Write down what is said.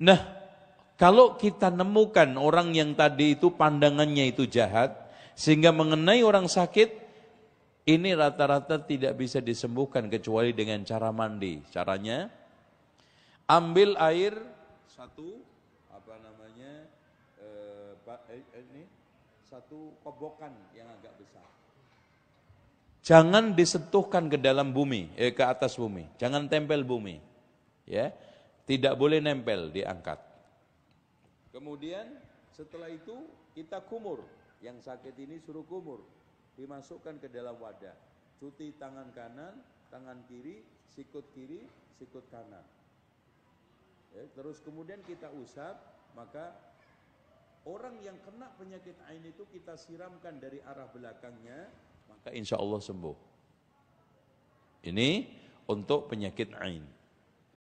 Nah, kalau kita nemukan orang yang tadi itu pandangannya itu jahat, sehingga mengenai orang sakit, ini rata-rata tidak bisa disembuhkan kecuali dengan cara mandi. Caranya, ambil air satu, apa namanya, eh, eh, eh ini, satu kobokan yang agak besar. Jangan disentuhkan ke dalam bumi, eh, ke atas bumi. Jangan tempel bumi. Ya, tidak boleh nempel, diangkat. Kemudian setelah itu kita kumur. Yang sakit ini suruh kumur. Dimasukkan ke dalam wadah. Cuti tangan kanan, tangan kiri, sikut kiri, sikut kanan. Ya, terus kemudian kita usap, maka orang yang kena penyakit ain itu kita siramkan dari arah belakangnya, maka insya Allah sembuh. Ini untuk penyakit ain.